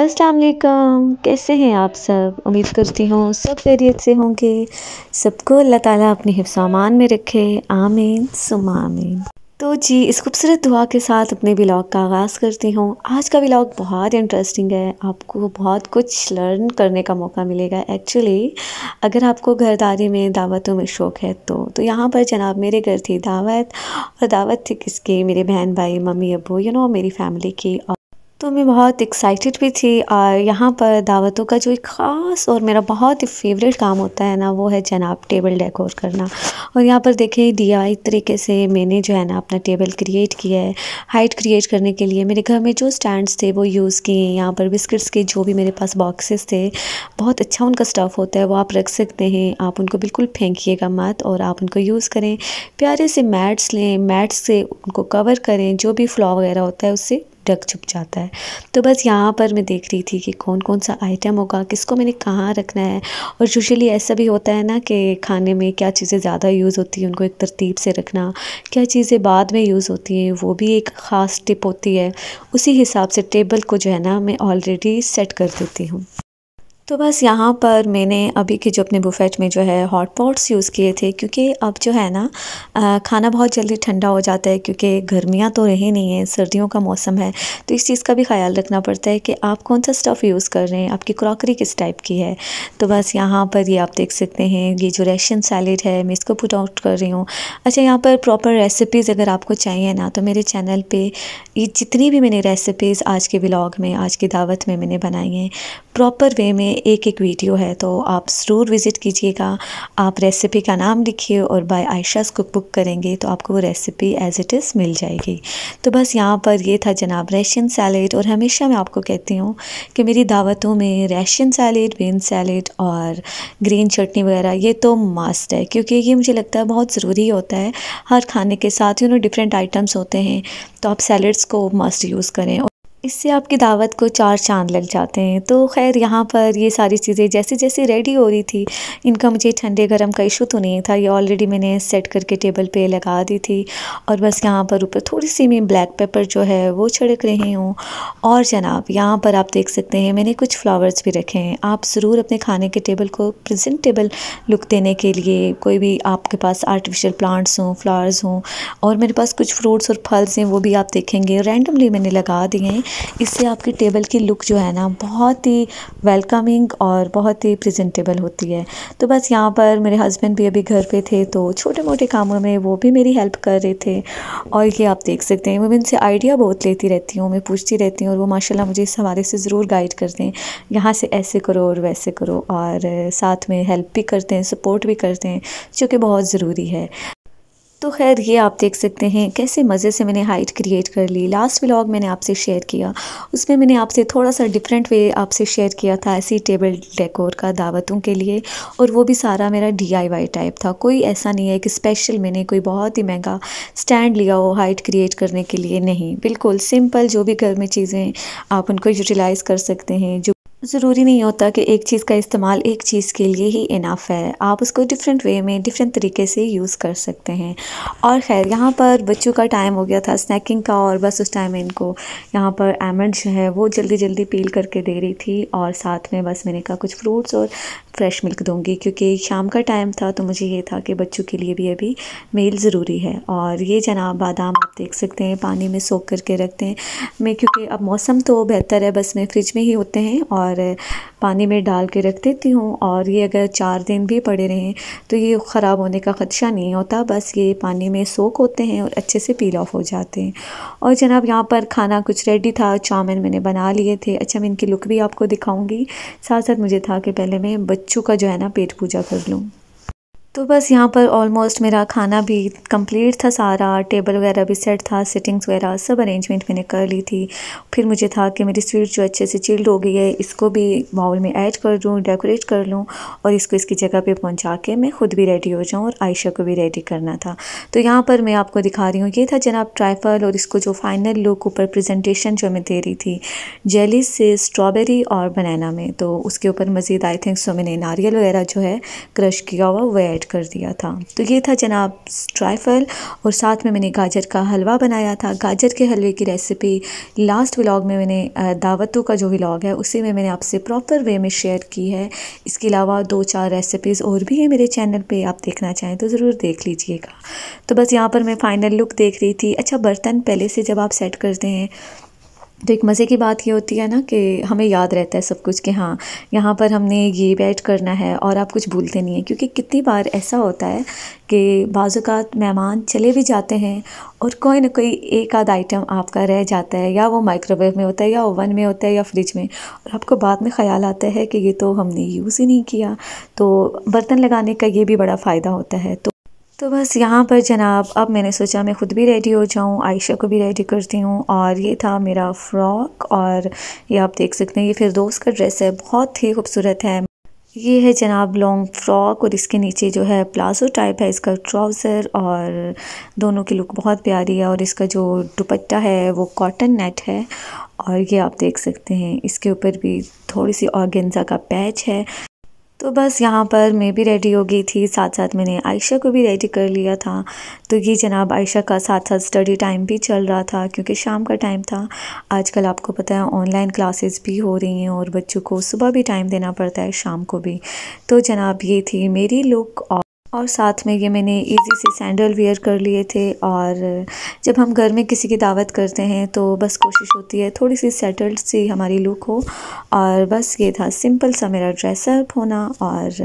असलकम um, कैसे हैं आप सब उम्मीद करती हूँ सब खैरियत से होंगे सबको अल्लाह ताला अपने हिफ्सामान में रखे आमीन सुमा आमीन तो जी इस खूबसूरत दुआ के साथ अपने ब्लॉग का आगाज़ करती हूँ आज का ब्लॉग बहुत इंटरेस्टिंग है आपको बहुत कुछ लर्न करने का मौका मिलेगा एक्चुअली अगर आपको घरदारी में दावतों में शौक़ है तो तो यहाँ पर जनाब मेरे घर थी दावत और दावत थी किसकी मेरे बहन भाई मम्मी अबू यू नो मेरी फैमिली की तो मैं बहुत एक्साइटेड भी थी और यहाँ पर दावतों का जो एक ख़ास और मेरा बहुत ही फेवरेट काम होता है ना वो है जनाब टेबल डेकोर करना और यहाँ पर देखें डी आई तरीके से मैंने जो है ना अपना टेबल क्रिएट किया है हाइट क्रिएट करने के लिए मेरे घर में जो स्टैंड्स थे वो यूज़ किए हैं यहाँ पर बिस्किट्स के जो भी मेरे पास बॉक्सेस थे बहुत अच्छा उनका स्टफ़ होता है वो आप रख सकते हैं आप उनको बिल्कुल फेंकीेगा मत और आप उनको यूज़ करें प्यारे से मैट्स लें मैट्स से उनको कवर करें जो भी फ्लॉ वगैरह होता है उससे डक छुप जाता है तो बस यहाँ पर मैं देख रही थी कि कौन कौन सा आइटम होगा किसको मैंने कहाँ रखना है और यूजली ऐसा भी होता है ना कि खाने में क्या चीज़ें ज़्यादा यूज़ होती हैं उनको एक तरतीब से रखना क्या चीज़ें बाद में यूज़ होती हैं वो भी एक ख़ास टिप होती है उसी हिसाब से टेबल को जो है ना मैं ऑलरेडी सेट कर देती हूँ तो बस यहाँ पर मैंने अभी के जो अपने बुफेट में जो है हॉट पॉट्स यूज़ किए थे क्योंकि अब जो है ना खाना बहुत जल्दी ठंडा हो जाता है क्योंकि गर्मियाँ तो रही नहीं है सर्दियों का मौसम है तो इस चीज़ का भी ख्याल रखना पड़ता है कि आप कौन सा स्टफ़ यूज़ कर रहे हैं आपकी क्रॉकरी किस टाइप की है तो बस यहाँ पर ये आप देख सकते हैं ये जो रेशन सैलड है मैं इसको पुट आउट कर रही हूँ अच्छा यहाँ पर प्रॉपर रेसिपीज़ अगर आपको चाहिए ना तो मेरे चैनल पर ये जितनी भी मैंने रेसिपीज़ आज के ब्लॉग में आज की दावत में मैंने बनाई हैं प्रॉपर वे में एक एक वीडियो है तो आप ज़रूर विज़िट कीजिएगा आप रेसिपी का नाम लिखिए और बाय आयशाज़ कुक बुक करेंगे तो आपको वो रेसिपी एज़ इट इज़ मिल जाएगी तो बस यहाँ पर ये था जनाब रेशियन सैलेड और हमेशा मैं आपको कहती हूँ कि मेरी दावतों में रेशियन सैलेड बीन सैलेड और ग्रीन चटनी वगैरह ये तो मस्त है क्योंकि ये मुझे लगता है बहुत ज़रूरी होता है हर खाने के साथ ही उन्होंने डिफरेंट आइटम्स होते हैं तो आप सैलड्स को मस्ट यूज़ करें इससे आपकी दावत को चार चांद लग जाते हैं तो खैर यहाँ पर ये सारी चीज़ें जैसे जैसे रेडी हो रही थी इनका मुझे ठंडे गर्म का इशू तो नहीं था ये ऑलरेडी मैंने सेट करके टेबल पे लगा दी थी और बस यहाँ पर ऊपर थोड़ी सी मैं ब्लैक पेपर जो है वो छिड़क रही हूँ और जनाब यहाँ पर आप देख सकते हैं मैंने कुछ फ्लावर्स भी रखे हैं आप ज़रूर अपने खाने के टेबल को प्रजेंटेबल लुक देने के लिए कोई भी आपके पास आर्टिफिशल प्लांट्स हों फ्लावर्स हों और मेरे पास कुछ फ्रूट्स और फल्स हैं वो भी आप देखेंगे रैंडमली मैंने लगा दिए हैं इससे आपकी टेबल की लुक जो है ना बहुत ही वेलकमिंग और बहुत ही प्रेजेंटेबल होती है तो बस यहाँ पर मेरे हस्बैंड भी अभी घर पे थे तो छोटे मोटे कामों में वो भी मेरी हेल्प कर रहे थे और ये आप देख सकते हैं मैं इनसे आइडिया बहुत लेती रहती हूँ मैं पूछती रहती हूँ और वो माशाला मुझे इस हवाले से ज़रूर गाइड करते हैं यहाँ से ऐसे करो और वैसे करो और साथ में हेल्प भी करते हैं सपोर्ट भी करते हैं जो कि बहुत ज़रूरी है तो खैर ये आप देख सकते हैं कैसे मज़े से मैंने हाइट क्रिएट कर ली लास्ट व्लॉग मैंने आपसे शेयर किया उसमें मैंने आपसे थोड़ा सा डिफरेंट वे आपसे शेयर किया था ऐसी टेबल डेकोर का दावतों के लिए और वो भी सारा मेरा डीआईवाई टाइप था कोई ऐसा नहीं है कि स्पेशल मैंने कोई बहुत ही महंगा स्टैंड लिया हो हाइट क्रिएट करने के लिए नहीं बिल्कुल सिंपल जो भी घर में चीज़ें आप उनको यूटिलाइज़ कर सकते हैं जो ज़रूरी नहीं होता कि एक चीज़ का इस्तेमाल एक चीज़ के लिए ही इनाफ है आप उसको डिफरेंट वे में डिफरेंट तरीके से यूज़ कर सकते हैं और खैर यहाँ पर बच्चों का टाइम हो गया था स्नैकिंग का और बस उस टाइम इनको यहाँ पर एमंड जो है वो जल्दी जल्दी पील करके दे रही थी और साथ में बस मैंने कहा कुछ फ्रूट्स और फ्रेश मिल्क दूँगी क्योंकि शाम का टाइम था तो मुझे ये था कि बच्चों के लिए भी अभी मेल ज़रूरी है और ये जनाब बादाम आप देख सकते हैं पानी में सोख करके रखते हैं मैं क्योंकि अब मौसम तो बेहतर है बस मैं फ्रिज में ही होते हैं और और पानी में डाल के रख देती हूँ और ये अगर चार दिन भी पड़े रहें तो ये ख़राब होने का ख़दशा नहीं होता बस ये पानी में सोख होते हैं और अच्छे से पील ऑफ हो जाते हैं और जनाब यहाँ पर खाना कुछ रेडी था चाउमिन मैंने बना लिए थे अच्छा मैं इनकी लुक भी आपको दिखाऊँगी साथ साथ मुझे था कि पहले मैं बच्चों का जो है ना पेट पूजा कर लूँ तो बस यहाँ पर ऑलमोस्ट मेरा खाना भी कंप्लीट था सारा टेबल वगैरह भी सेट था सिटिंग्स वगैरह सब अरेंजमेंट मैंने कर ली थी फिर मुझे था कि मेरी स्वीट जो अच्छे से चिल्ड हो गई है इसको भी बाउल में ऐड कर दूँ डेकोरेट कर लूँ और इसको इसकी जगह पे पहुँचा के मैं ख़ुद भी रेडी हो जाऊँ और आयशा को भी रेडी करना था तो यहाँ पर मैं आपको दिखा रही हूँ ये था जनाब ट्राइफल और इसको जो फाइनल लुक ऊपर प्रजेंटेशन जो मैं दे रही थी जेली से स्ट्रॉबेरी और बनाना में तो उसके ऊपर मज़ीद आई थिंक सो मैंने नारियल वगैरह जो है क्रश किया हुआ वो ऐड कर दिया था तो ये था जनाब ट्राइफल और साथ में मैंने गाजर का हलवा बनाया था गाजर के हलवे की रेसिपी लास्ट व्लॉग में मैंने दावतों का जो व्लॉग है उसी में मैंने आपसे प्रॉपर वे में शेयर की है इसके अलावा दो चार रेसिपीज़ और भी हैं मेरे चैनल पर आप देखना चाहें तो ज़रूर देख लीजिएगा तो बस यहाँ पर मैं फ़ाइनल लुक देख रही थी अच्छा बर्तन पहले से जब आप सेट करते हैं तो एक मज़े की बात ये होती है ना कि हमें याद रहता है सब कुछ कि हाँ यहाँ पर हमने ये बैठ करना है और आप कुछ भूलते नहीं हैं क्योंकि कितनी बार ऐसा होता है कि बाज़ात मेहमान चले भी जाते हैं और कोई ना कोई एक आध आइटम आपका रह जाता है या वो माइक्रोवेव में होता है या ओवन में होता है या फ्रिज में और आपको बाद में ख़्याल आता है कि ये तो हमने यूज़ ही नहीं किया तो बर्तन लगाने का ये भी बड़ा फ़ायदा होता है तो तो बस यहाँ पर जनाब अब मैंने सोचा मैं ख़ुद भी रेडी हो जाऊँ आयशा को भी रेडी करती हूँ और ये था मेरा फ़्रॉक और ये आप देख सकते हैं ये फिर दोस्त का ड्रेस है बहुत ही खूबसूरत है ये है जनाब लॉन्ग फ्रॉक और इसके नीचे जो है प्लाजो टाइप है इसका ट्राउज़र और दोनों की लुक बहुत प्यारी है और इसका जो दुपट्टा है वो कॉटन नेट है और ये आप देख सकते हैं इसके ऊपर भी थोड़ी सी ऑर्गेंजा का पैच है तो बस यहाँ पर मैं भी रेडी हो गई थी साथ साथ मैंने आयशा को भी रेडी कर लिया था तो ये जनाब आयशा का साथ साथ स्टडी टाइम भी चल रहा था क्योंकि शाम का टाइम था आजकल आपको पता है ऑनलाइन क्लासेस भी हो रही हैं और बच्चों को सुबह भी टाइम देना पड़ता है शाम को भी तो जनाब ये थी मेरी लुक और और साथ में ये मैंने इजी से सैंडल वेयर कर लिए थे और जब हम घर में किसी की दावत करते हैं तो बस कोशिश होती है थोड़ी सी सेटल्ड सी हमारी लुक हो और बस ये था सिंपल सा मेरा ड्रेसअप होना और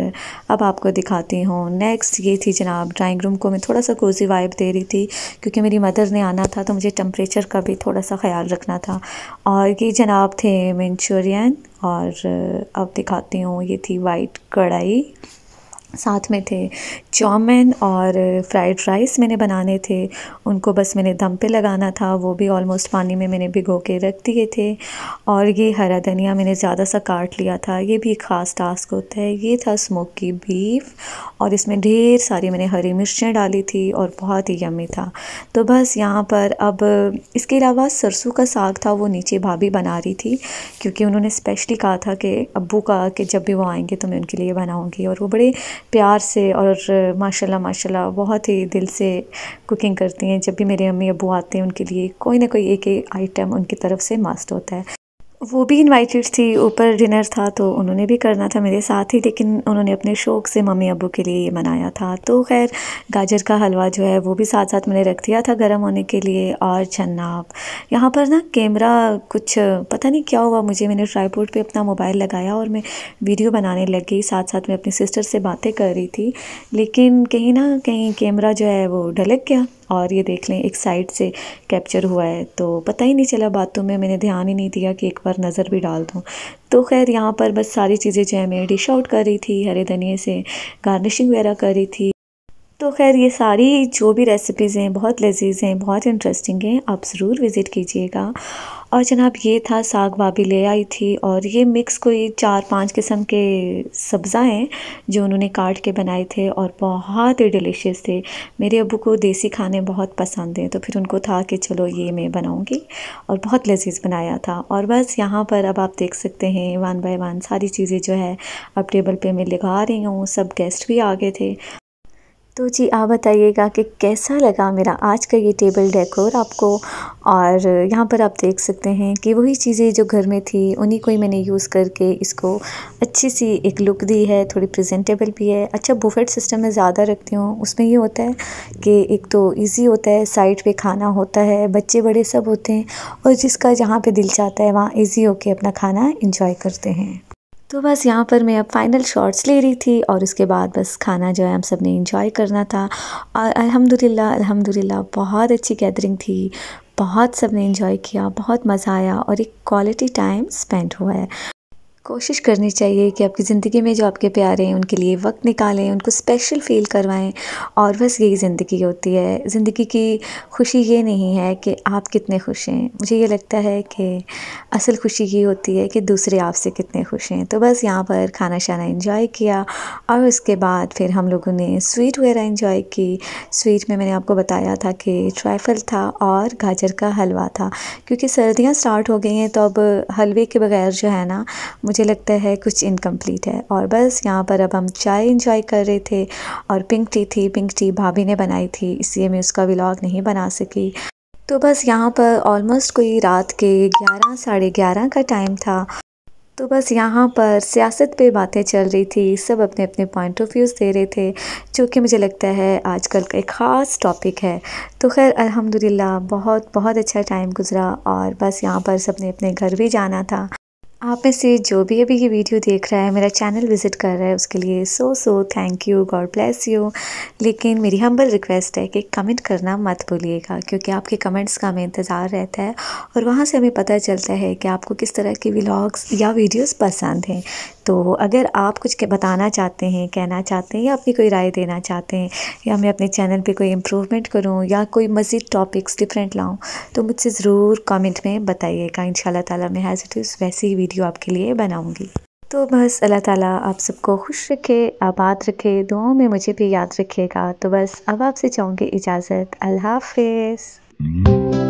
अब आपको दिखाती हूँ नेक्स्ट ये थी जनाब ड्राइंग रूम को मैं थोड़ा सा कोजी वाइब दे रही थी क्योंकि मेरी मदर ने आना था तो मुझे टम्परेचर का भी थोड़ा सा ख्याल रखना था और ये जनाब थे मंचूरियन और अब दिखाती हूँ ये थी वाइट कढ़ाई साथ में थे चौमिन और फ्राइड राइस मैंने बनाने थे उनको बस मैंने दम पे लगाना था वो भी ऑलमोस्ट पानी में मैंने भिगो के रख दिए थे और ये हरा धनिया मैंने ज़्यादा सा काट लिया था ये भी ख़ास टास्क होता है ये था स्मोकी बीफ और इसमें ढेर सारी मैंने हरी मिर्चें डाली थी और बहुत ही यमी था तो बस यहाँ पर अब इसके अलावा सरसों का साग था वो नीचे भाभी बना रही थी क्योंकि उन्होंने स्पेशली कहा था कि अबू का कि जब भी वो आएंगे तो मैं उनके लिए बनाऊँगी और वो बड़े प्यार से और माशाल्लाह माशाल्लाह बहुत ही दिल से कुकिंग करती हैं जब भी मेरे अम्मी अबू आते हैं उनके लिए कोई ना कोई एक एक आइटम उनकी तरफ से मास्ट होता है वो भी इनवाइटेड थी ऊपर डिनर था तो उन्होंने भी करना था मेरे साथ ही लेकिन उन्होंने अपने शौक़ से मम्मी अबू के लिए ये मनाया था तो खैर गाजर का हलवा जो है वो भी साथ साथ मैंने रख दिया था गर्म होने के लिए और चन्नाब यहाँ पर ना कैमरा कुछ पता नहीं क्या हुआ मुझे मैंने ट्राईपोर्ट पे अपना मोबाइल लगाया और मैं वीडियो बनाने लग गई साथ साथ मैं अपनी सिस्टर से बातें कर रही थी लेकिन कहीं ना कहीं कैमरा जो है वो ढलक गया और ये देख लें एक साइड से कैप्चर हुआ है तो पता ही नहीं चला बातों में मैंने ध्यान ही नहीं दिया कि एक बार नज़र भी डाल दूँ तो खैर यहाँ पर बस सारी चीज़ें जो है मैं डिश आउट कर रही थी हरे धनिए से गार्निशिंग वगैरह कर रही थी तो खैर ये सारी जो भी रेसिपीज़ हैं बहुत लजीज हैं बहुत इंटरेस्टिंग हैं आप ज़रूर विज़िट कीजिएगा और जनाब ये था साग भाभी ले आई थी और ये मिक्स कोई चार पांच किस्म के सब्ज़ा हैं जो उन्होंने काट के बनाए थे और बहुत ही डिलीशियस थे मेरे अबू को देसी खाने बहुत पसंद हैं तो फिर उनको था कि चलो ये मैं बनाऊँगी और बहुत लजीज बनाया था और बस यहाँ पर अब आप देख सकते हैं वन बाय वन सारी चीज़ें जो है अब टेबल पर मैं लगा रही हूँ सब गेस्ट भी आ गए थे तो जी आप बताइएगा कि कैसा लगा मेरा आज का ये टेबल डेकोर आपको और यहाँ पर आप देख सकते हैं कि वही चीज़ें जो घर में थी उन्हीं को ही मैंने यूज़ करके इसको अच्छी सी एक लुक दी है थोड़ी प्रेजेंटेबल भी है अच्छा बुफेट सिस्टम में ज़्यादा रखती हूँ उसमें ये होता है कि एक तो इजी होता है साइड पे खाना होता है बच्चे बड़े सब होते हैं और जिसका जहाँ पर दिल चाहता है वहाँ ईजी होकर अपना खाना इंजॉय करते हैं तो बस यहाँ पर मैं अब फ़ाइनल शॉट्स ले रही थी और उसके बाद बस खाना जो है हम सब ने इंजॉय करना था और अल्हम्दुलिल्लाह अल्हम्दुलिल्लाह बहुत अच्छी गैदरिंग थी बहुत सब ने इन्जॉय किया बहुत मज़ा आया और एक क्वालिटी टाइम स्पेंड हुआ है कोशिश करनी चाहिए कि आपकी ज़िंदगी में जो आपके प्यारे हैं उनके लिए वक्त निकालें उनको स्पेशल फील करवाएं और बस यही ज़िंदगी होती है ज़िंदगी की खुशी ये नहीं है कि आप कितने खुश हैं मुझे ये लगता है कि असल खुशी ये होती है कि दूसरे आपसे कितने खुश हैं तो बस यहाँ पर खाना शाना इन्जॉय किया और उसके बाद फिर हम लोगों ने स्वीट वगैरह इन्जॉय की स्वीट में मैंने आपको बताया था कि ट्राइफल था और गाजर का हलवा था क्योंकि सर्दियाँ स्टार्ट हो गई हैं तो अब हलवे के बगैर जो है ना मुझे लगता है कुछ इनकम्प्लीट है और बस यहाँ पर अब हम चाय इंजॉय कर रहे थे और पिंक टी थी पिंक टी भाभी ने बनाई थी इसलिए मैं उसका व्लॉग नहीं बना सकी तो बस यहाँ पर ऑलमोस्ट कोई रात के ग्यारह साढ़े ग्यारह का टाइम था तो बस यहाँ पर सियासत पे बातें चल रही थी सब अपने अपने पॉइंट ऑफ व्यूज़ दे रहे थे जो कि मुझे लगता है आजकल का एक ख़ास टॉपिक है तो खैर अल्हम्दुलिल्लाह बहुत बहुत अच्छा टाइम गुजरा और बस यहाँ पर सबने अपने घर भी जाना था आप में से जो भी अभी ये वीडियो देख रहा है मेरा चैनल विज़िट कर रहा है उसके लिए so so thank you God bless you लेकिन मेरी हम्बल रिक्वेस्ट है कि कमेंट करना मत भूलिएगा क्योंकि आपके कमेंट्स का हमें इंतज़ार रहता है और वहाँ से हमें पता चलता है कि आपको किस तरह के व्लॉग्स या वीडियोस पसंद हैं तो अगर आप कुछ बताना चाहते हैं कहना चाहते हैं या अपनी कोई राय देना चाहते हैं या मैं अपने चैनल पे कोई इम्प्रूवमेंट करूँ या कोई मज़ीद टॉपिक्स डिफरेंट लाऊँ तो मुझसे ज़रूर कमेंट में बताइएगा इन तला मैं हैज़ इट इज़ वैसी ही वीडियो आपके लिए बनाऊँगी तो बस अल्लाह ताला आप सबको खुश रखे आबाद रखे दुआओं में मुझे भी याद रखिएगा तो बस अब आपसे चाहूँगी इजाज़त अल्लाह